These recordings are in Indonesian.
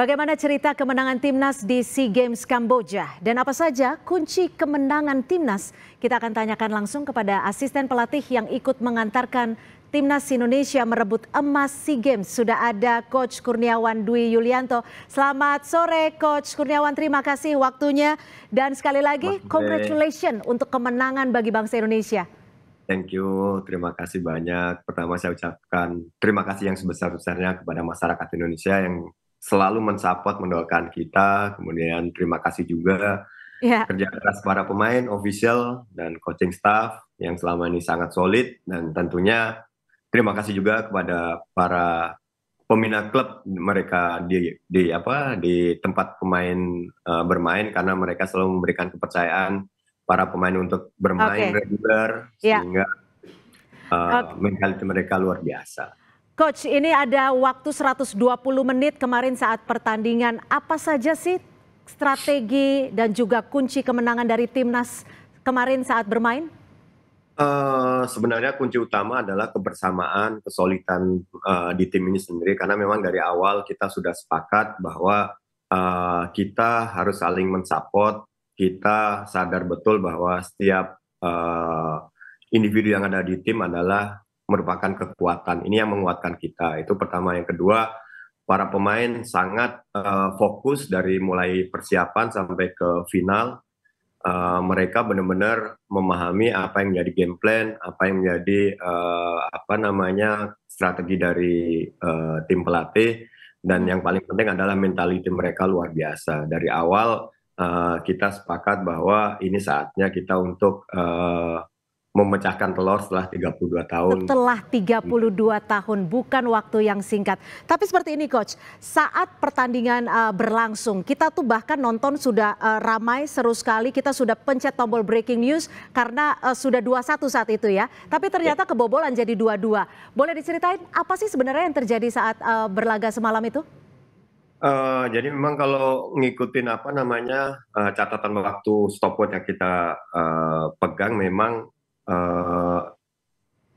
Bagaimana cerita kemenangan timnas di SEA Games Kamboja dan apa saja kunci kemenangan timnas? Kita akan tanyakan langsung kepada asisten pelatih yang ikut mengantarkan timnas Indonesia merebut emas SEA Games. Sudah ada Coach Kurniawan Dwi Yulianto. Selamat sore Coach Kurniawan, terima kasih waktunya. Dan sekali lagi, congratulations untuk kemenangan bagi bangsa Indonesia. Thank you, terima kasih banyak. Pertama saya ucapkan terima kasih yang sebesar-besarnya kepada masyarakat Indonesia yang selalu mensupport mendoakan kita kemudian terima kasih juga yeah. kerja keras para pemain official dan coaching staff yang selama ini sangat solid dan tentunya terima kasih juga kepada para peminat klub mereka di di apa di tempat pemain uh, bermain karena mereka selalu memberikan kepercayaan para pemain untuk bermain okay. reguler yeah. sehingga uh, eh, okay. mentality mereka luar biasa Coach, ini ada waktu 120 menit kemarin saat pertandingan. Apa saja sih strategi dan juga kunci kemenangan dari timnas kemarin saat bermain? Uh, sebenarnya kunci utama adalah kebersamaan, kesulitan uh, eh, di tim ini sendiri. Karena memang dari awal kita sudah sepakat bahwa uh, kita harus saling mensupport. Kita sadar betul bahwa setiap uh, individu yang ada di tim adalah merupakan kekuatan. Ini yang menguatkan kita. Itu pertama. Yang kedua, para pemain sangat uh, fokus dari mulai persiapan sampai ke final. Uh, mereka benar-benar memahami apa yang menjadi game plan, apa yang menjadi uh, apa namanya strategi dari uh, tim pelatih, dan yang paling penting adalah mentaliti mereka luar biasa. Dari awal uh, kita sepakat bahwa ini saatnya kita untuk uh, memecahkan telur setelah 32 tahun. Setelah 32 hmm. tahun bukan waktu yang singkat. Tapi seperti ini coach, saat pertandingan uh, berlangsung, kita tuh bahkan nonton sudah uh, ramai seru sekali, kita sudah pencet tombol breaking news karena uh, sudah satu saat itu ya. Tapi ternyata ya. kebobolan jadi dua. Boleh diceritain apa sih sebenarnya yang terjadi saat uh, berlaga semalam itu? Uh, jadi memang kalau ngikutin apa namanya uh, catatan waktu stopwatch yang kita uh, pegang memang uh,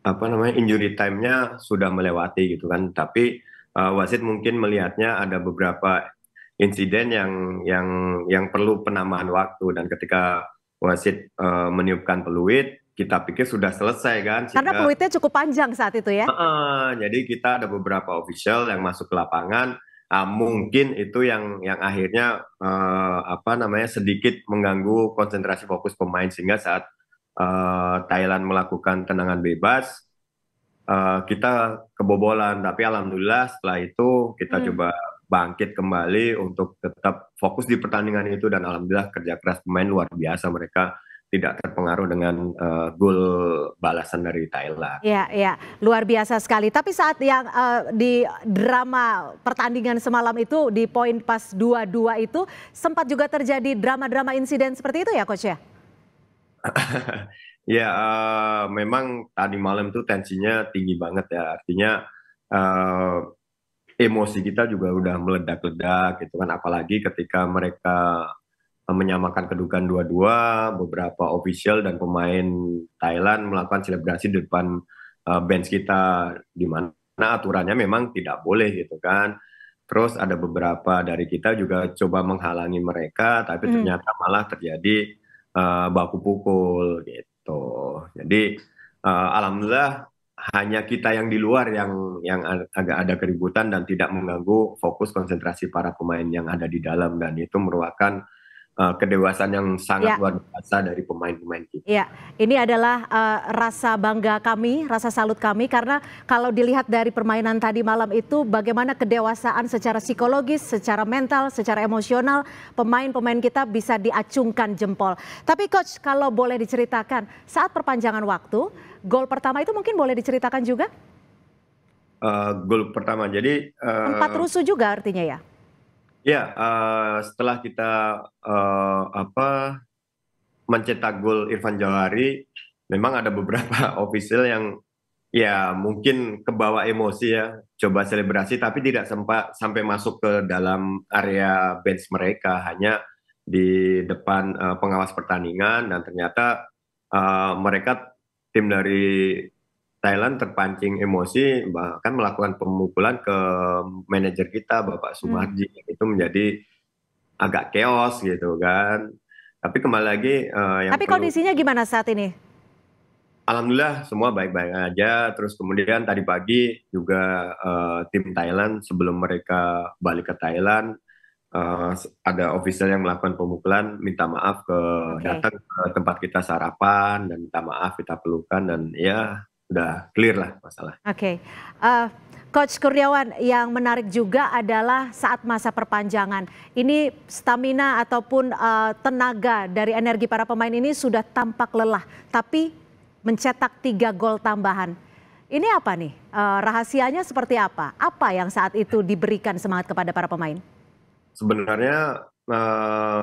apa namanya injury time-nya sudah melewati gitu kan tapi uh, wasit mungkin melihatnya ada beberapa insiden yang yang yang perlu penambahan waktu dan ketika wasit uh, meniupkan peluit kita pikir sudah selesai kan sehingga, karena peluitnya cukup panjang saat itu ya uh, jadi kita ada beberapa official yang masuk ke lapangan uh, mungkin itu yang yang akhirnya uh, apa namanya sedikit mengganggu konsentrasi fokus pemain sehingga saat Eh, Thailand melakukan tendangan bebas uh, kita kebobolan tapi alhamdulillah setelah itu kita hmm. coba bangkit kembali untuk tetap fokus di pertandingan itu dan alhamdulillah kerja keras pemain luar biasa mereka tidak terpengaruh dengan uh, gol balasan dari Thailand. Ya, ya, luar biasa sekali. Tapi saat yang uh, di drama pertandingan semalam itu di poin pas 2-2 itu sempat juga terjadi drama-drama insiden seperti itu ya coach ya? ya uh, memang tadi malam tuh tensinya tinggi banget ya. Artinya uh, emosi kita juga udah meledak-ledak gitu kan. Apalagi ketika mereka menyamakan kedudukan dua-dua, beberapa official dan pemain Thailand melakukan selebrasi di depan uh, bench kita di mana aturannya memang tidak boleh gitu kan. Terus ada beberapa dari kita juga coba menghalangi mereka, tapi hmm. ternyata malah terjadi Eh, baku pukul gitu. Jadi uh, alhamdulillah hanya kita yang di luar yang yang agak ada keributan dan tidak mengganggu fokus konsentrasi para pemain yang ada di dalam dan itu merupakan Eh, kedewasaan yang sangat ya. luar biasa dari pemain-pemain kita. Ya, ini adalah uh, rasa bangga kami, rasa salut kami karena kalau dilihat dari permainan tadi malam itu bagaimana kedewasaan secara psikologis, secara mental, secara emosional pemain-pemain kita bisa diacungkan jempol. Tapi coach kalau boleh diceritakan saat perpanjangan waktu, gol pertama itu mungkin boleh diceritakan juga? Uh, gol pertama. Jadi uh, empat rusuh juga artinya ya? ya eh, setelah kita eh, mencetak gol irfan jauhari memang ada beberapa ofisial yang ya mungkin kebawa emosi ya coba selebrasi tapi tidak sempat sampai masuk ke dalam area bench mereka hanya di depan uh, pengawas pertandingan dan ternyata uh, mereka tim dari Thailand terpancing emosi bahkan melakukan pemukulan ke manajer kita Bapak hmm. Sumarji hmm. itu menjadi agak keos gitu kan. Tapi kembali lagi uh, yang Tapi perlu, kondisinya gimana saat ini? Alhamdulillah semua baik-baik aja. Terus kemudian tadi pagi juga uh, tim Thailand sebelum mereka balik ke Thailand uh, ada ofisial yang melakukan pemukulan minta maaf ke okay. datang ke tempat kita sarapan dan minta maaf kita pelukan dan ya udah clear lah masalah. Oke, okay. uh, eh, Coach Kurniawan yang menarik juga adalah saat masa perpanjangan ini stamina ataupun uh, tenaga dari energi para pemain ini sudah tampak lelah, tapi mencetak tiga gol tambahan. Ini apa nih uh, rahasianya seperti apa? Apa yang saat itu diberikan semangat kepada para pemain? Sebenarnya uh,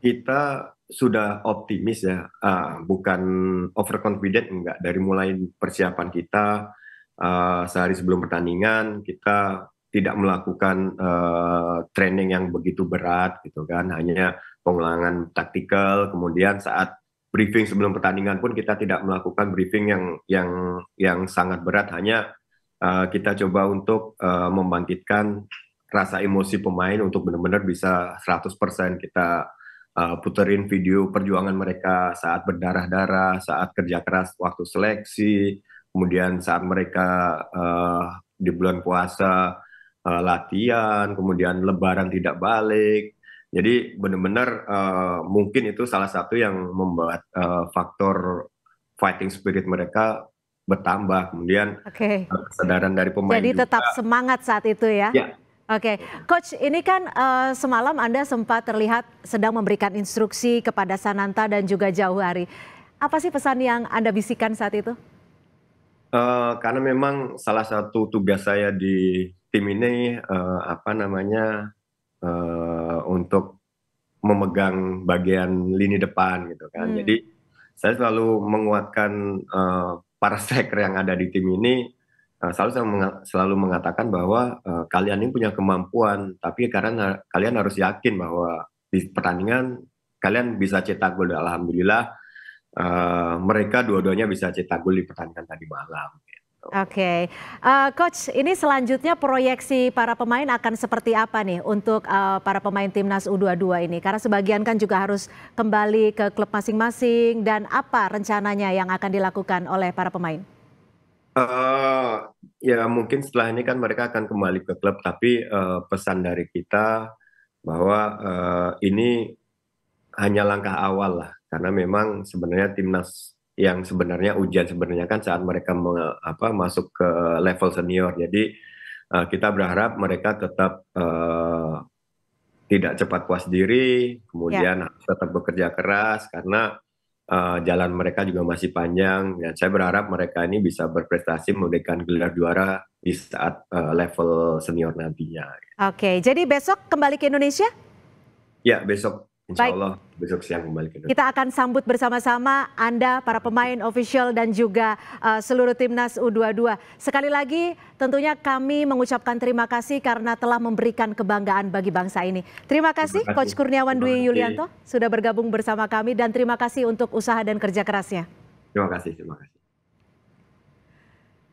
kita sudah optimis ya, uh, bukan overconfident enggak. Dari mulai persiapan kita uh, sehari sebelum pertandingan, kita tidak melakukan uh, training yang begitu berat gitu kan, hanya pengulangan taktikal. Kemudian saat briefing sebelum pertandingan pun kita tidak melakukan briefing yang yang yang sangat berat, hanya uh, kita coba untuk uh, membangkitkan rasa emosi pemain untuk benar-benar bisa 100% kita uh, puterin video perjuangan mereka saat berdarah-darah, saat kerja keras waktu seleksi, kemudian saat mereka uh, di bulan puasa uh, latihan, kemudian lebaran tidak balik. Jadi benar-benar uh, mungkin itu salah satu yang membuat uh, faktor fighting spirit mereka bertambah kemudian okay. Uh, kesadaran dari pemain jadi tetap juga. semangat saat itu ya, ya Oke, okay. coach, ini kan uh, semalam Anda sempat terlihat sedang memberikan instruksi kepada Sananta dan juga Jauh Apa sih pesan yang Anda bisikan saat itu? Uh, karena memang salah satu tugas saya di tim ini uh, apa namanya uh, untuk memegang bagian lini depan gitu kan. Hmm. Jadi saya selalu menguatkan uh, para striker yang ada di tim ini Eh, selalu saya selalu mengatakan bahwa uh, kalian ini punya kemampuan, tapi karena kalian harus yakin bahwa di pertandingan kalian bisa cetak gol. Alhamdulillah uh, mereka dua-duanya bisa cetak gol di pertandingan tadi malam. Gitu. Oke, okay. uh, coach, ini selanjutnya proyeksi para pemain akan seperti apa nih untuk uh, para pemain timnas U22 ini? Karena sebagian kan juga harus kembali ke klub masing-masing dan apa rencananya yang akan dilakukan oleh para pemain? Uh, ya mungkin setelah ini kan mereka akan kembali ke klub, tapi uh, pesan dari kita bahwa uh, ini hanya langkah awal lah, karena memang sebenarnya timnas yang sebenarnya ujian sebenarnya kan saat mereka me, apa, masuk ke level senior, jadi uh, kita berharap mereka tetap uh, tidak cepat puas diri, ya. kemudian yeah. tetap bekerja keras karena uh, jalan mereka juga masih panjang dan ya, saya berharap mereka ini bisa berprestasi memberikan gelar juara di saat uh, level senior nantinya. Oke, jadi besok kembali ke Indonesia? Ya, besok Insya Baik. Allah besok siang kembali ke Kita akan sambut bersama-sama Anda, para pemain official dan juga uh, seluruh timnas U22. Sekali lagi tentunya kami mengucapkan terima kasih karena telah memberikan kebanggaan bagi bangsa ini. Terima kasih, terima kasih. Coach Kurniawan Dwi Yulianto sudah bergabung bersama kami dan terima kasih untuk usaha dan kerja kerasnya. Terima kasih, terima kasih.